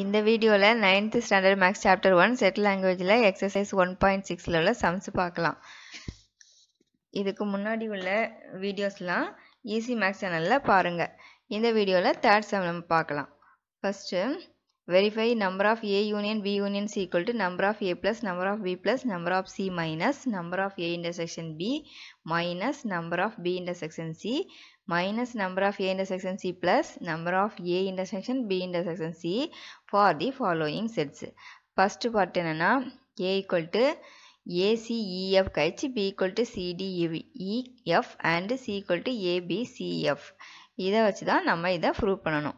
இந்த வீடியோவில் ninth standard maths chapter one set லாங்குவேஜில் எக்ஸசைஸ் ஒன் பாயிண்ட் சிக்ஸில் உள்ள சம்ஸ் பார்க்கலாம் இதுக்கு முன்னாடி உள்ள வீடியோஸ்லாம் ஈஸி மேக்ஸ் சேனலில் பாருங்கள் இந்த வீடியோவில் தேர்ட் சம் நம்ம பார்க்கலாம் first verify number of A union B union C equal to number of A plus number of B plus number of C minus number of A intersection B minus number of B intersection C minus number of A intersection C plus number of A intersection B intersection C for the following sets. First part என்னன்னா A equal to A, C, E, ACEF கழிச்சு B equal to C, D, E, F and C equal to A, B, C, F. இத வச்சுதான் நம்ம இதை prove பண்ணணும்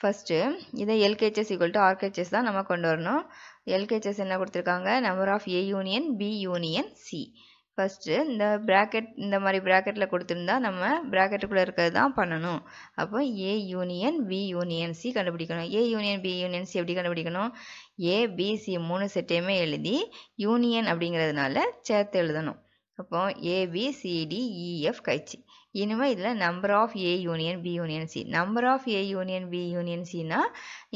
first இதை எல்கேஹெச்எஸ் equal to ஆர்கேஹெச்எஸ் தான் நம்ம கொண்டு வரணும் எல்கேஹெச்எஸ் என்ன குட்திருக்காங்க, number of A union, B union, C. First இந்த ப்ராக்கெட் இந்த மாதிரி ப்ராக்கெட்டில் கொடுத்துருந்தா நம்ம ப்ராக்கெட்டுக்குள்ளே இருக்கிறது தான் பண்ணணும் அப்போ A union B union C கண்டுபிடிக்கணும் A union B union C எப்படி கண்டுபிடிக்கணும் ஏ பிசி மூணு செட்டையுமே எழுதி யூனியன் அப்படிங்கிறதுனால சேர்த்து எழுதணும் அப்போ ஏபிசிடிஇஎஃப் e, கைச்சி இனிமே இதில் number of A union B union C number of A union B union சினா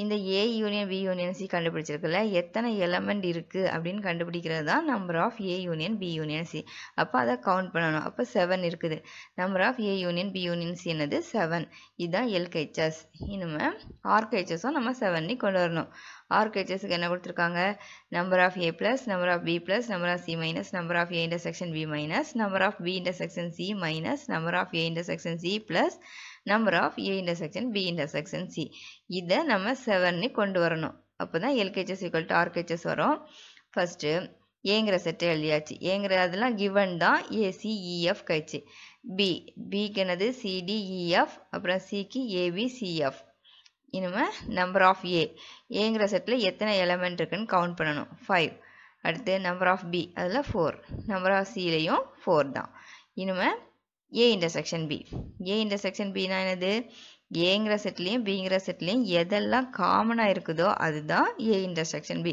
இந்த A union B union C கண்டுபிடிச்சிருக்குல்ல எத்தனை எலமெண்ட் இருக்குது அப்படின்னு கண்டுபிடிக்கிறது தான் number of A union B union C அப்போ அதை கவுண்ட் பண்ணணும் அப்போ செவன் இருக்குது number of A union B union C என்னது செவன் இதுதான் எல்கெச்சஸ் இனிமே ஆர்கெச்சஸும் நம்ம செவன் கொண்டு வரணும் ஆர்கேச்சஸுக்கு என்ன கொடுத்துருக்காங்க number of A plus number of B plus number of C minus number of A intersection B minus number of B intersection C minus number of of A intersection C plus number of A intersection B intersection C இதை நம்ம 7 கொண்டு வரணும் அப்போதான் LKHS equal to RKHS வரும் first ஏங்கிற செட்டை எழுதியாச்சு ஏங்கிற அதெல்லாம் கிவன் தான் ஏசிஇஎஃப் e, கழிச்சு பி பிக்கு என்னது சிடிஇஎஃப் e, அப்புறம் சிக்கு ஏபிசிஎஃப் இனும் number of A. ஏங்கிற செட்டில் எத்தனை element இருக்குன்னு count பண்ணணும் 5. அடுத்து நம்பர் ஆஃப் பி அதில் number of C இலையும் 4 தான் இனிமேல் A intersection B A intersection பினா என்னது ஏங்கிற செட்லேயும் பிங்கிற செட்லேயும் எதெல்லாம் காமனாக இருக்குதோ அதுதான் ஏ intersection பி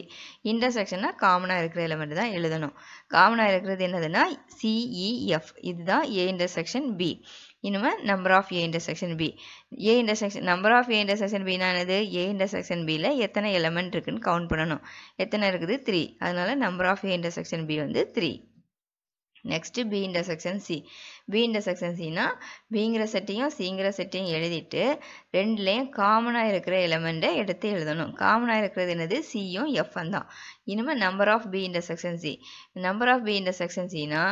intersection காமனாக இருக்கிற இருக்கிறேல் தான் எழுதணும் காமனாக இருக்கிறது என்னதுன்னா சிஇஎஃப் e இதுதான் ஏ intersection பி இன்னுமே number of A intersection B A intersection, number of A intersection B நானது A intersection பியில் எத்தனை element இருக்குன் கவுண்ட் பண்ணணும் எத்தனை இருக்குது த்ரீ அதனால number of A intersection B வந்து three next B section C B section சினா பிங்கிற செட்டையும் சிங்கிற செட்டையும் எழுதிட்டு ரெண்டுலேயும் காமனாக இருக்கிற எலமெண்ட்டை எடுத்து எழுதணும் காமனாக இருக்கிறது என்னது சியும் எஃப்எம் தான் இனிமேல் number of B section C number of B section சினா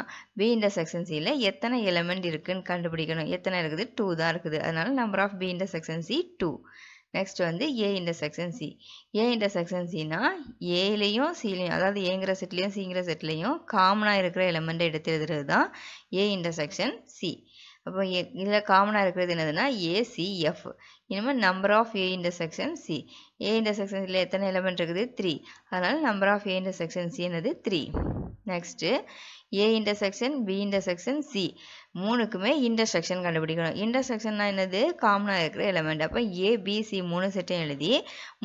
பி செக்ஷன் சியில் எத்தனை எலமெண்ட் இருக்குதுன்னு கண்டுபிடிக்கணும் எத்தனை இருக்குது டூ தான் இருக்குது அதனால் number of B section C two next வந்து A intersection C A intersection சினா ஏலையும் சிலையும் அதாவது ஏங்கிற செட்லையும் சிங்கிற செட்லேயும் காமனாக இருக்கிற எலமெண்ட்டை எடுத்து எழுதுறது தான் ஏ இன்டர்செக்ஷன் சி அப்போ எ இதில் காமனாக இருக்கிறது என்னதுன்னா ஏசிஎஃப் இனிமேல் number of A intersection C A intersection இதில் எத்தனை எலிமெண்ட் இருக்குது த்ரீ அதனால் number of A intersection C என்னது three next A intersection B intersection C மூணுக்குமே இன்டர்செக்ஷன் கண்டுபிடிக்கணும் இன்டர்செக்ஷன்னா என்னது காமனாக இருக்கிற எலமெண்ட் அப்போ ஏ பிசி மூணு செட்டையும் எழுதி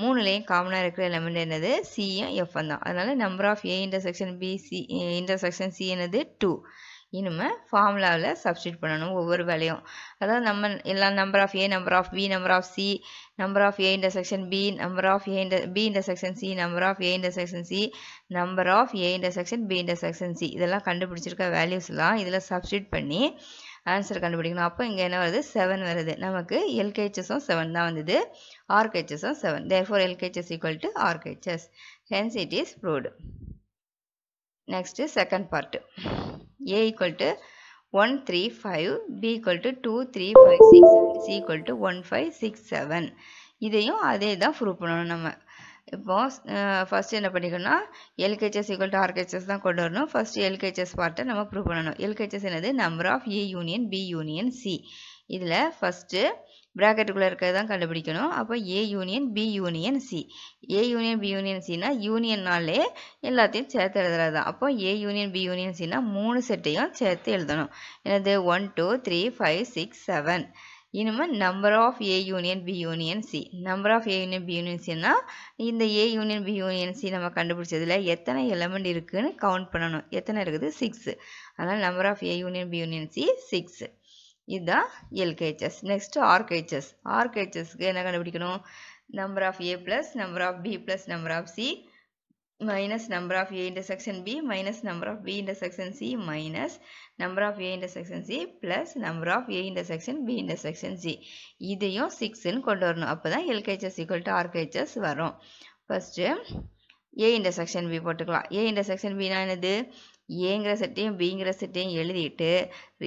மூணுலேயும் காமனாக இருக்கிற எலமெண்ட் என்னது சியும் எஃப்எம் தான் அதனால் number of A intersection B C intersection C என்னது டூ இனிமே ஃபார்முலாவில் சப்ஸ்டியூட் பண்ணணும் ஒவ்வொரு வேலையும் அதாவது நம்ம எல்லாம் number of A number of B number of C number of A intersection B number of A இண்ட B intersection C number of A intersection C number of A intersection B intersection C இதெல்லாம் கண்டுபிடிச்சிருக்க வேல்யூஸ்லாம் இதில் substitute பண்ணி answer கண்டுபிடிக்கணும் அப்போ இங்கே என்ன வருது செவன் வருது நமக்கு எல்கேஹெச்எஸும் செவன் தான் வந்தது ஆர்கேஹெச்எஸும் seven therefore LHS equal to RHS hence it is proved next second part one three A equal to 135, B equal to 2356 and one five six seven இதையும் அதே தான் ப்ரூவ் பண்ணணும் நம்ம இப்போ ஃபஸ்ட்டு என்ன பண்ணிக்கணும்னா எல்கேஹெச்எஸ் ஈக்குவல் டு ஆர்கேஹெச்எஸ் தான் கொண்டு வரணும் ஃபஸ்ட்டு எல்கேஹெச்எஸ் பார்ட்டை நம்ம ப்ரூவ் பண்ணணும் எல்கேஹெச்எஸ் என்னது number of A union B union C இதில் ஃபஸ்ட்டு பிராக்கெட்டுக்குள்ளே இருக்கிறது தான் கண்டுபிடிக்கணும் அப்போ A union B union C A union B union சின்னா யூனியன்னாலே எல்லாத்தையும் சேர்த்து எழுதுறது தான் அப்போ ஏ யூனியன் பி யூனியன் சின்னா மூணு செட்டையும் சேர்த்து எழுதணும் எனது one two three five six seven இனிமேல் number of A union B union C number of A union B union சின்னா இந்த A union B union C நம்ம கண்டுபிடிச்சதில் எத்தனை எலமெண்ட் இருக்குதுன்னு கவுண்ட் பண்ணணும் எத்தனை இருக்குது சிக்ஸ் அதனால் number of A union B union C six இதுதான் எல்கேஹெச்எஸ் நெக்ஸ்ட்டு ஆர்கேஹெச்எஸ் ஆர்கேஹெச்எஸ்க்கு என்ன கண்டுபிடிக்கணும் number of A plus number of B plus number of C minus number of A intersection B minus number of B intersection C minus number of A intersection C plus number of A intersection B intersection C இதையும் 6ன் கொண்டு வரும் அப்பதான் LKHS equal to RKHS வரும் first A intersection B போட்டுக்கலாம் A intersection B நான் என்னது ஏங்கிற செட்டையும் பிங்கிற செட்டையும் எழுதிட்டு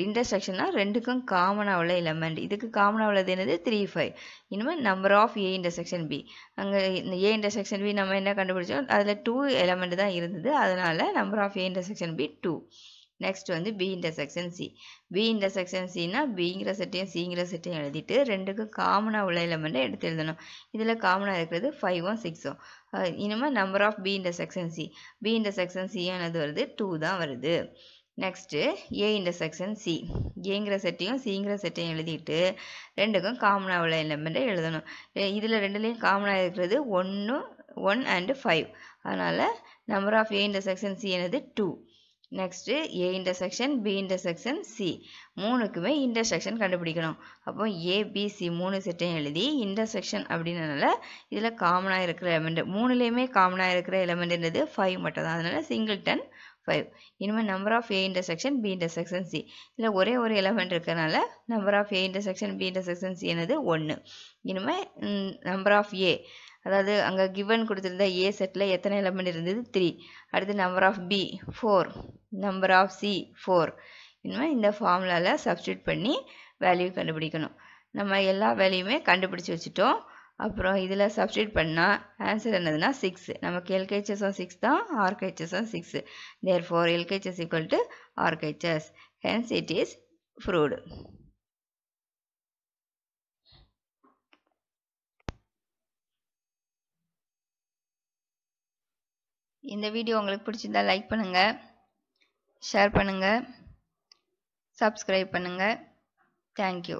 இன்டர்செக்ஷன்னா ரெண்டுக்கும் காமனாக உள்ள எலமெண்ட் இதுக்கு காமனாக உள்ளது என்னது த்ரீ ஃபைவ் இனிமேல் number of A intersection B அங்கே இந்த ஏ இன்டர்செக்ஷன் பி நம்ம என்ன கண்டுபிடிச்சோம் அதில் டூ எலமெண்ட் தான் இருந்தது அதனால் number of A intersection B two next வந்து B intersection C B intersection சினா பிங்கிற செட்டையும் சிங்கிற செட்டையும் எழுதிட்டு ரெண்டுக்கும் காமனாக உள்ள எலமெண்ட்டை எடுத்து எழுதணும் இதில் காமனாக இருக்கிறது ஃபைவும் சிக்ஸும் இனிமேல் number of B intersection C B intersection சியானது வருது டூ தான் வருது நெக்ஸ்ட்டு ஏ இன்டர்செக்ஷன் சி ஏங்கிற செட்டையும் சிங்கிற செட்டையும் எழுதிட்டு ரெண்டுக்கும் காமனாக உள்ள எலமெண்ட்டை எழுதணும் இதில் ரெண்டுலேயும் காமனாக இருக்கிறது ஒன்று ஒன் அண்டு ஃபைவ் அதனால் number of A intersection C எனது two next A intersection B intersection C மூணுக்குமே இன்டர்செக்ஷன் கண்டுபிடிக்கணும் அப்போ ஏபிசி மூணு செட்டையும் எழுதி இன்டர்செக்ஷன் அப்படின்றனால இதில் காமனாக இருக்கிற எலமெண்ட் மூணுலேயுமே காமனாக இருக்கிற எலமெண்ட்ன்றது ஃபைவ் மட்டும் தான் அதனால் டன் ஃபைவ் இனிமேல் number of A intersection B intersection C இதில் ஒரே ஒரு எலமெண்ட் இருக்கிறனால number of A intersection B intersection C என்னது ஒன்று இனிமேல் நம்பர் ஆஃப் ஏ அதாவது அங்கே கிவன் கொடுத்துருந்தா ஏ செட்டில் எத்தனை எலமெண்ட் இருந்தது த்ரீ அடுத்து number of B four number of C four இனிமேல் இந்த ஃபார்முலாவில் சப்ஸ்டியூட் பண்ணி வேல்யூ கண்டுபிடிக்கணும் நம்ம எல்லா வேல்யூமே கண்டுபிடிச்சி வச்சுட்டோம் அப்புறம் இதில் சப்ஸ்டியூட் பண்ணால் ஆன்சர் என்னதுன்னா சிக்ஸ் நமக்கு எல்கேஹெச்எஸும் சிக்ஸ் தான் ஆர்கேஹெச்எஸும் six therefore LHS equal to RHS hence it is proved இந்த வீடியோ உங்களுக்கு பிடிச்சிருந்தா லைக் பண்ணுங்கள் ஷேர் பண்ணுங்கள் சப்ஸ்கிரைப் பண்ணுங்கள் தேங்க்யூ